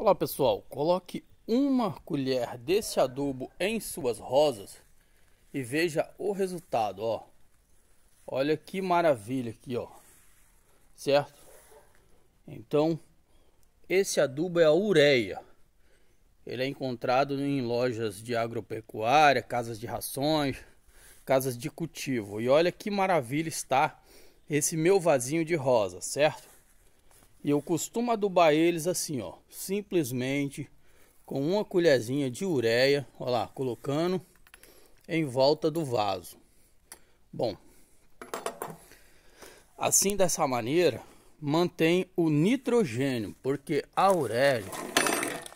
Olá pessoal, coloque uma colher desse adubo em suas rosas e veja o resultado, ó. Olha que maravilha aqui, ó. Certo? Então, esse adubo é a ureia. Ele é encontrado em lojas de agropecuária, casas de rações, casas de cultivo. E olha que maravilha está esse meu vasinho de rosa, certo? E eu costumo adubar eles assim, ó, simplesmente com uma colherzinha de ureia, ó lá, colocando em volta do vaso. Bom, assim dessa maneira mantém o nitrogênio, porque a ureia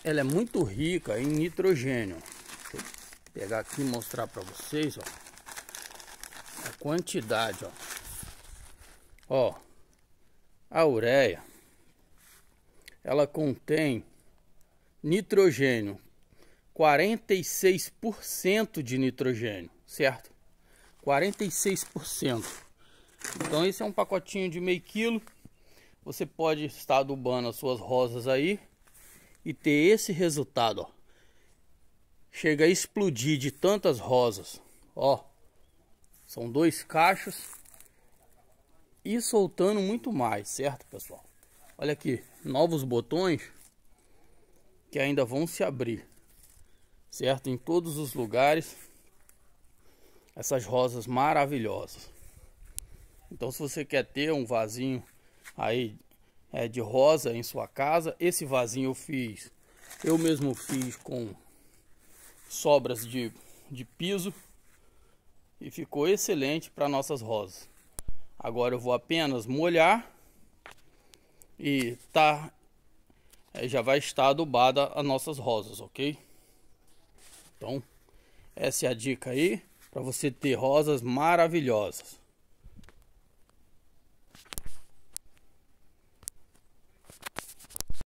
ela é muito rica em nitrogênio. Vou pegar aqui e mostrar para vocês, ó, a quantidade, ó. Ó, a ureia ela contém nitrogênio, 46% de nitrogênio, certo? 46%. Então esse é um pacotinho de meio quilo. Você pode estar adubando as suas rosas aí e ter esse resultado, ó. Chega a explodir de tantas rosas, ó. São dois cachos e soltando muito mais, certo, pessoal? Olha aqui, novos botões que ainda vão se abrir, certo? Em todos os lugares, essas rosas maravilhosas. Então, se você quer ter um vasinho aí é, de rosa em sua casa, esse vasinho eu fiz, eu mesmo fiz com sobras de, de piso e ficou excelente para nossas rosas. Agora eu vou apenas molhar e tá é, já vai estar adubada as nossas rosas, ok? Então, essa é a dica aí para você ter rosas maravilhosas.